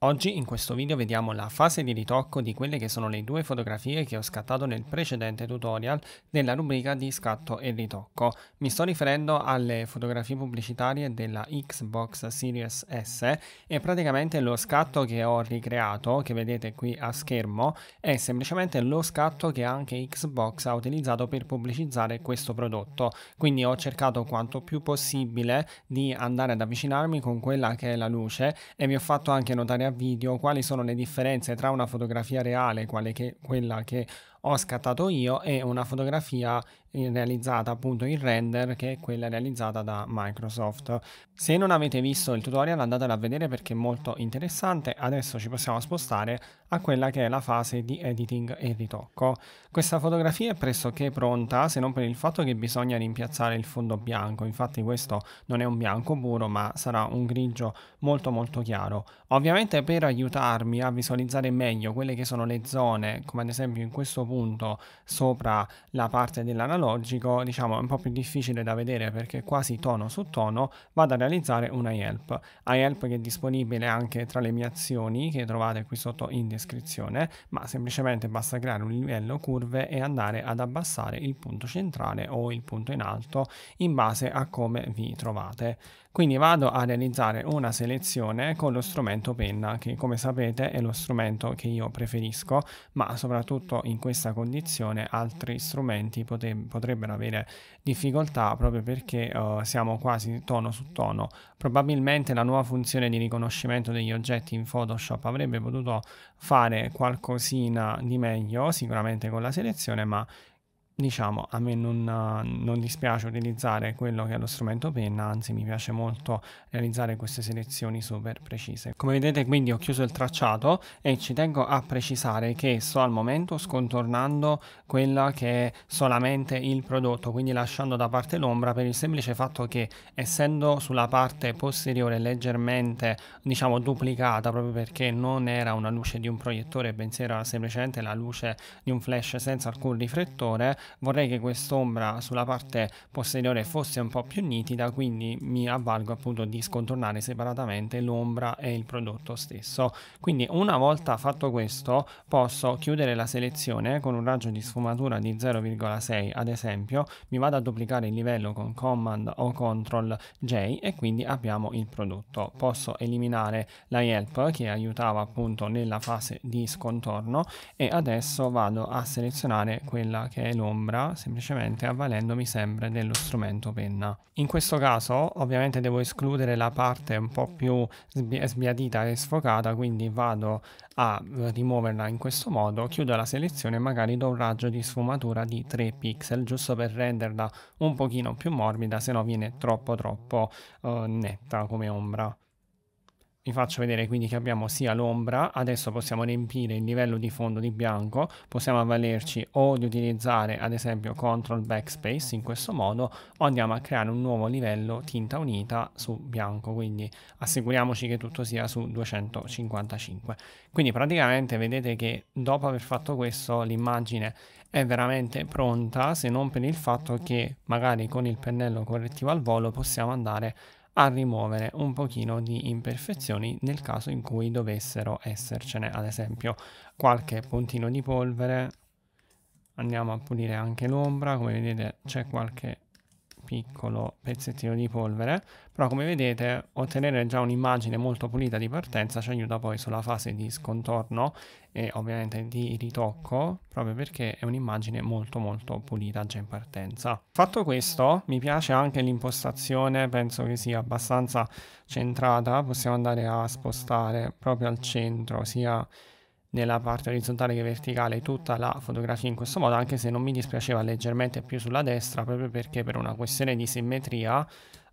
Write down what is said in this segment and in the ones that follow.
Oggi in questo video vediamo la fase di ritocco di quelle che sono le due fotografie che ho scattato nel precedente tutorial nella rubrica di scatto e ritocco. Mi sto riferendo alle fotografie pubblicitarie della Xbox Series S e praticamente lo scatto che ho ricreato, che vedete qui a schermo, è semplicemente lo scatto che anche Xbox ha utilizzato per pubblicizzare questo prodotto. Quindi ho cercato quanto più possibile di andare ad avvicinarmi con quella che è la luce e vi ho fatto anche notare a video quali sono le differenze tra una fotografia reale, quale che, quella che ho scattato io e una fotografia eh, realizzata appunto in render che è quella realizzata da Microsoft. Se non avete visto il tutorial andatelo a vedere perché è molto interessante, adesso ci possiamo spostare a quella che è la fase di editing e ritocco. Questa fotografia è pressoché pronta se non per il fatto che bisogna rimpiazzare il fondo bianco, infatti questo non è un bianco puro ma sarà un grigio molto molto chiaro. Ovviamente per aiutarmi a visualizzare meglio quelle che sono le zone, come ad esempio in questo punto appunto sopra la parte dell'analogico, diciamo è un po' più difficile da vedere perché quasi tono su tono vado a realizzare un IELP. IELP che è disponibile anche tra le mie azioni che trovate qui sotto in descrizione, ma semplicemente basta creare un livello curve e andare ad abbassare il punto centrale o il punto in alto in base a come vi trovate. Quindi vado a realizzare una selezione con lo strumento penna, che come sapete è lo strumento che io preferisco, ma soprattutto in questa condizione altri strumenti potrebbero avere difficoltà proprio perché uh, siamo quasi tono su tono. Probabilmente la nuova funzione di riconoscimento degli oggetti in Photoshop avrebbe potuto fare qualcosina di meglio, sicuramente con la selezione, ma diciamo, a me non, non, dispiace utilizzare quello che è lo strumento penna, anzi mi piace molto realizzare queste selezioni super precise. Come vedete quindi ho chiuso il tracciato e ci tengo a precisare che sto al momento scontornando quella che è solamente il prodotto, quindi lasciando da parte l'ombra per il semplice fatto che essendo sulla parte posteriore leggermente, diciamo, duplicata proprio perché non era una luce di un proiettore, bensì era semplicemente la luce di un flash senza alcun riflettore, vorrei che quest'ombra sulla parte posteriore fosse un po' più nitida, quindi mi avvalgo appunto di scontornare separatamente l'ombra e il prodotto stesso. Quindi una volta fatto questo posso chiudere la selezione con un raggio di sfumatura di 0,6 ad esempio, mi vado a duplicare il livello con Command o Ctrl J e quindi abbiamo il prodotto. Posso eliminare la help che aiutava appunto nella fase di scontorno e adesso vado a selezionare quella che è l'ombra ombra semplicemente avvalendomi sempre dello strumento penna. In questo caso ovviamente devo escludere la parte un po' più sbi sbiadita e sfocata quindi vado a rimuoverla in questo modo, chiudo la selezione e magari do un raggio di sfumatura di 3 pixel giusto per renderla un pochino più morbida se no viene troppo troppo eh, netta come ombra vi faccio vedere quindi che abbiamo sia l'ombra, adesso possiamo riempire il livello di fondo di bianco, possiamo avvalerci o di utilizzare ad esempio CTRL Backspace in questo modo o andiamo a creare un nuovo livello tinta unita su bianco, quindi assicuriamoci che tutto sia su 255. Quindi praticamente vedete che dopo aver fatto questo l'immagine è veramente pronta se non per il fatto che magari con il pennello correttivo al volo possiamo andare a rimuovere un pochino di imperfezioni nel caso in cui dovessero essercene ad esempio qualche puntino di polvere andiamo a pulire anche l'ombra come vedete c'è qualche piccolo pezzettino di polvere, però come vedete ottenere già un'immagine molto pulita di partenza ci aiuta poi sulla fase di scontorno e ovviamente di ritocco, proprio perché è un'immagine molto molto pulita già in partenza. Fatto questo, mi piace anche l'impostazione, penso che sia abbastanza centrata, possiamo andare a spostare proprio al centro sia nella parte orizzontale che verticale tutta la fotografia in questo modo anche se non mi dispiaceva leggermente più sulla destra proprio perché per una questione di simmetria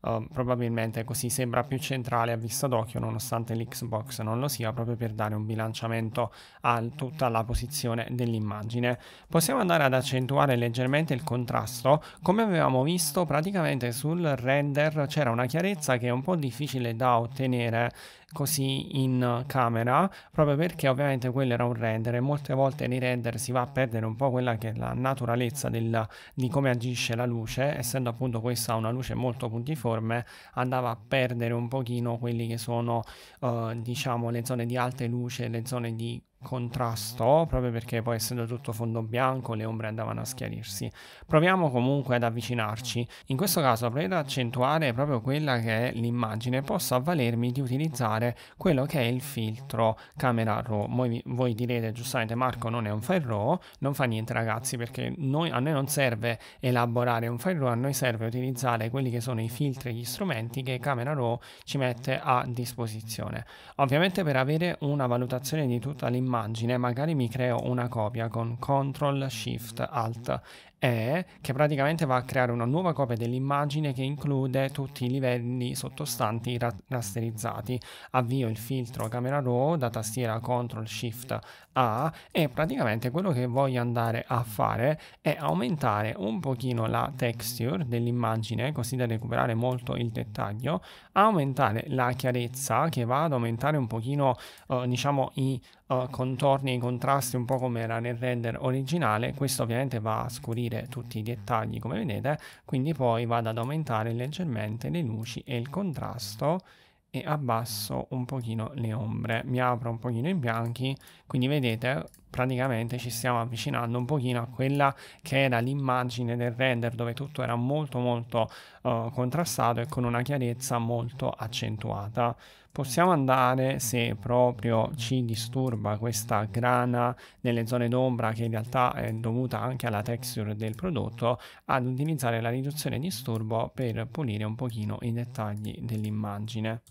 Uh, probabilmente così sembra più centrale a vista d'occhio nonostante l'Xbox non lo sia proprio per dare un bilanciamento a tutta la posizione dell'immagine. Possiamo andare ad accentuare leggermente il contrasto, come avevamo visto praticamente sul render c'era una chiarezza che è un po' difficile da ottenere così in camera proprio perché ovviamente quello era un render e molte volte nei render si va a perdere un po' quella che è la naturalezza del, di come agisce la luce essendo appunto questa una luce molto puntiforme andava a perdere un pochino quelli che sono eh, diciamo le zone di alte luce le zone di contrasto proprio perché poi essendo tutto fondo bianco le ombre andavano a schiarirsi. Proviamo comunque ad avvicinarci. In questo caso proviamo ad accentuare proprio quella che è l'immagine. Posso avvalermi di utilizzare quello che è il filtro camera RAW. Voi, voi direte giustamente Marco non è un file RAW, non fa niente ragazzi perché noi, a noi non serve elaborare un file RAW, a noi serve utilizzare quelli che sono i filtri e gli strumenti che Camera RAW ci mette a disposizione. Ovviamente per avere una valutazione di tutta l'immagine immagine, magari mi creo una copia con Ctrl Shift Alt E, che praticamente va a creare una nuova copia dell'immagine che include tutti i livelli sottostanti ra- rasterizzati. Avvio il filtro camera raw da tastiera Ctrl Shift A e praticamente quello che voglio andare a fare è aumentare un pochino la texture dell'immagine, così da recuperare molto il dettaglio, aumentare la chiarezza che va ad aumentare un pochino eh, diciamo i eh, contorni e contrasti un po' come era nel render originale, questo ovviamente va a scurire tutti i dettagli come vedete, quindi poi vado ad aumentare leggermente le luci e il contrasto e abbasso un pochino le ombre, mi apro un pochino i bianchi, quindi vedete praticamente ci stiamo avvicinando un pochino a quella che era l'immagine del render dove tutto era molto molto uh, contrastato e con una chiarezza molto accentuata possiamo eh. andare eh. se proprio ci disturba questa grana nelle zone d'ombra che in realtà è dovuta anche alla texture del prodotto ad utilizzare la riduzione disturbo per pulire un pochino i dettagli dell'immagine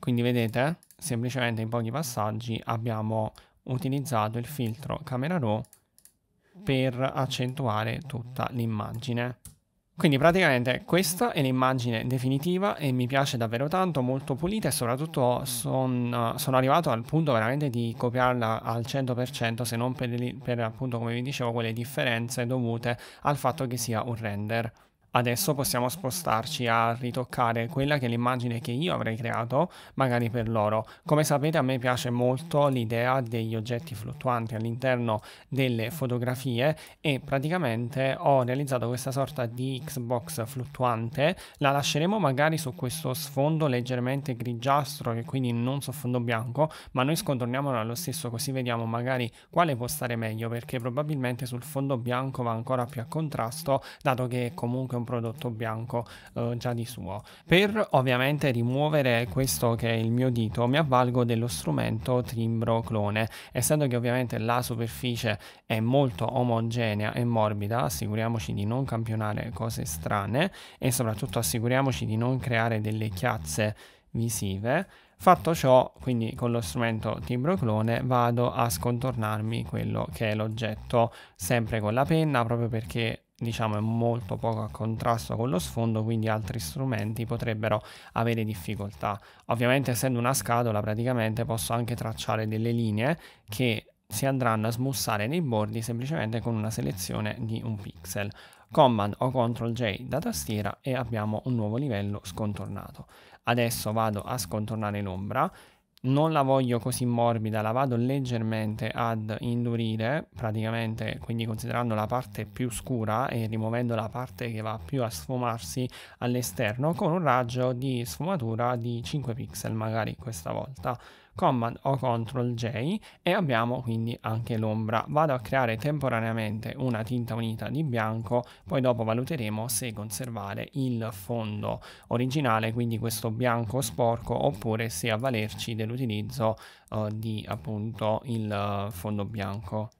quindi vedete semplicemente in pochi passaggi abbiamo utilizzato il filtro camera raw per accentuare tutta l'immagine quindi praticamente questa è l'immagine definitiva e mi piace davvero tanto, molto pulita e soprattutto son, sono arrivato al punto veramente di copiarla al 100% se non per, per appunto come vi dicevo quelle differenze dovute al fatto che sia un render. Adesso possiamo spostarci a ritoccare quella che è l'immagine che io avrei creato, magari per loro. Come sapete a me piace molto l'idea degli oggetti fluttuanti all'interno delle fotografie e praticamente ho realizzato questa sorta di Xbox fluttuante. La lasceremo magari su questo sfondo leggermente grigiastro che quindi non su fondo bianco, ma noi scontorniamolo allo stesso così vediamo magari quale può stare meglio perché probabilmente sul fondo bianco va ancora più a contrasto dato che è comunque un un prodotto bianco eh, già di suo. Per ovviamente rimuovere questo che è il mio dito mi avvalgo dello strumento timbro clone, essendo che ovviamente la superficie è molto omogenea e morbida, assicuriamoci di non campionare cose strane e soprattutto assicuriamoci di non creare delle chiazze visive. Fatto ciò, quindi con lo strumento timbro clone vado a scontornarmi quello che è l'oggetto sempre con la penna proprio perché diciamo è molto poco a contrasto con lo sfondo quindi altri strumenti potrebbero avere difficoltà ovviamente essendo una scatola praticamente posso anche tracciare delle linee che si andranno a smussare nei bordi semplicemente con una selezione di un pixel command o ctrl j da tastiera e abbiamo un nuovo livello scontornato adesso vado a scontornare l'ombra non la voglio così morbida, la vado leggermente ad indurire, praticamente, quindi considerando la parte più scura e rimuovendo la parte che va più a sfumarsi all'esterno con un raggio di sfumatura di 5 pixel magari questa volta. Command o Ctrl J e abbiamo quindi anche l'ombra. Vado a creare temporaneamente una tinta unita di bianco, poi dopo valuteremo se conservare il fondo originale, quindi questo bianco sporco, oppure se avvalerci dell'utilizzo eh, di appunto il eh, fondo bianco.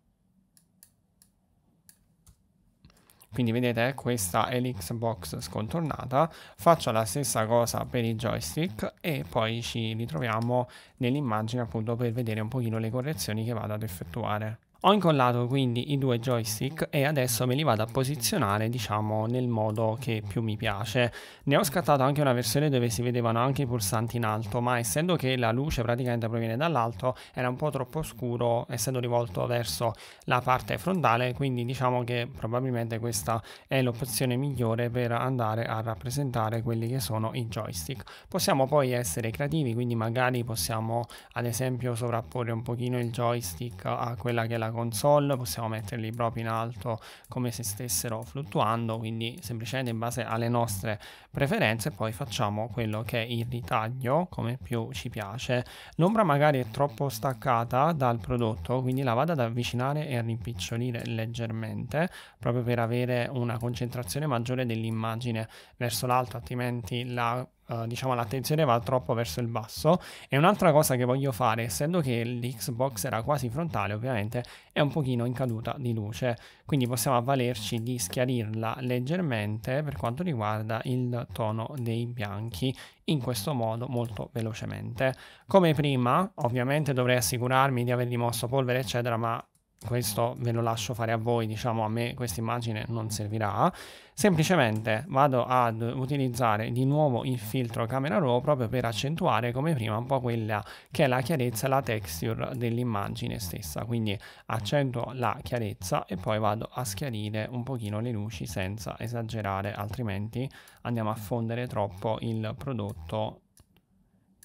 quindi vedete questa è l'Xbox scontornata faccio la stessa cosa per i joystick e poi ci ritroviamo nell'immagine appunto per vedere un pochino le correzioni che vado ad effettuare ho incollato quindi i due joystick e adesso me li vado a posizionare diciamo nel modo che più mi piace. Ne ho scattato anche una versione dove si vedevano anche i pulsanti in alto ma essendo che la luce praticamente proviene dall'alto era un po' troppo scuro essendo rivolto verso la parte frontale quindi diciamo che probabilmente questa è l'opzione migliore per andare a rappresentare quelli che sono i joystick. Possiamo poi essere creativi quindi magari possiamo ad esempio sovrapporre un pochino il joystick a quella che è la console, possiamo metterli proprio in alto come se stessero fluttuando, quindi semplicemente in base alle nostre preferenze poi facciamo quello che è il ritaglio come più ci piace. L'ombra magari è troppo staccata dal prodotto, quindi la vado ad avvicinare e a rimpicciolire leggermente proprio per avere una concentrazione maggiore dell'immagine verso l'alto, altrimenti la Uh, diciamo l'attenzione va troppo verso il basso e un'altra cosa che voglio fare essendo che l'Xbox era quasi frontale ovviamente è un pochino in caduta di luce quindi possiamo avvalerci di schiarirla leggermente per quanto riguarda il tono dei bianchi in questo modo molto velocemente come prima ovviamente dovrei assicurarmi di aver rimosso polvere eccetera ma questo ve lo lascio fare a voi, diciamo a me questa immagine non servirà, semplicemente vado ad utilizzare di nuovo il filtro camera raw proprio per accentuare come prima un po' quella che è la chiarezza e la texture dell'immagine stessa, quindi accentuo la chiarezza e poi vado a schiarire un pochino le luci senza esagerare, altrimenti andiamo a fondere troppo il prodotto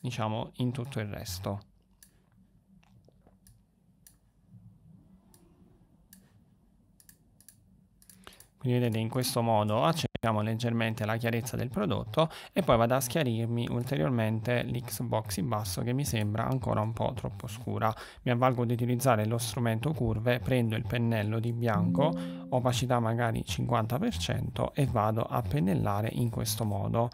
diciamo in tutto il resto. Quindi vedete in questo modo accendiamo leggermente la chiarezza del prodotto e poi vado a schiarirmi ulteriormente l'Xbox in basso che mi sembra ancora un po' troppo scura. Mi avvalgo di utilizzare lo strumento curve, prendo il pennello di bianco, opacità magari 50% e vado a pennellare in questo modo.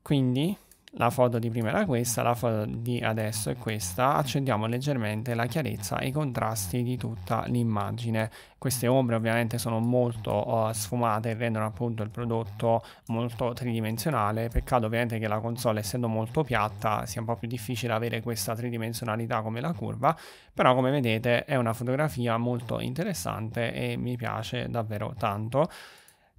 Quindi la foto di prima era questa, la foto di adesso è questa, accendiamo leggermente la chiarezza e i contrasti di tutta l'immagine. Queste ombre ovviamente sono molto uh, sfumate e rendono appunto il prodotto molto tridimensionale, peccato ovviamente che la console essendo molto piatta sia un po' più difficile avere questa tridimensionalità come la curva, però come vedete è una fotografia molto interessante e mi piace davvero tanto.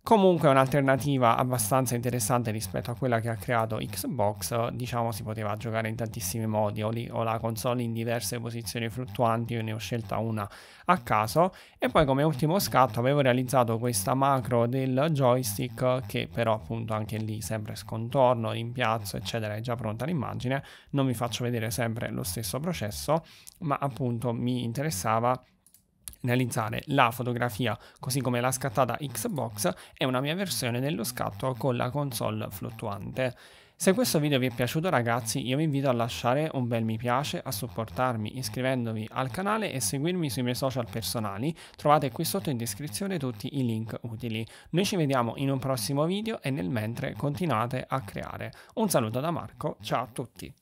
Comunque è un'alternativa abbastanza interessante rispetto a quella che ha creato Xbox, diciamo si poteva giocare in tantissimi modi, ho, lì, ho la console in diverse posizioni fluttuanti, io ne ho scelta una a caso e poi come ultimo scatto avevo realizzato questa macro del joystick che però appunto anche lì sempre scontorno, rimpiazzo eccetera è già pronta l'immagine, non vi faccio vedere sempre lo stesso processo ma appunto mi interessava realizzare la fotografia così come la scattata Xbox e una mia versione dello scatto con la console fluttuante. Se questo video vi è piaciuto ragazzi io vi invito a lasciare un bel mi piace, a supportarmi iscrivendovi al canale e seguirmi sui miei social personali, trovate qui sotto in descrizione tutti i link utili. Noi ci vediamo in un prossimo video e nel mentre continuate a creare. Un saluto da Marco, ciao a tutti!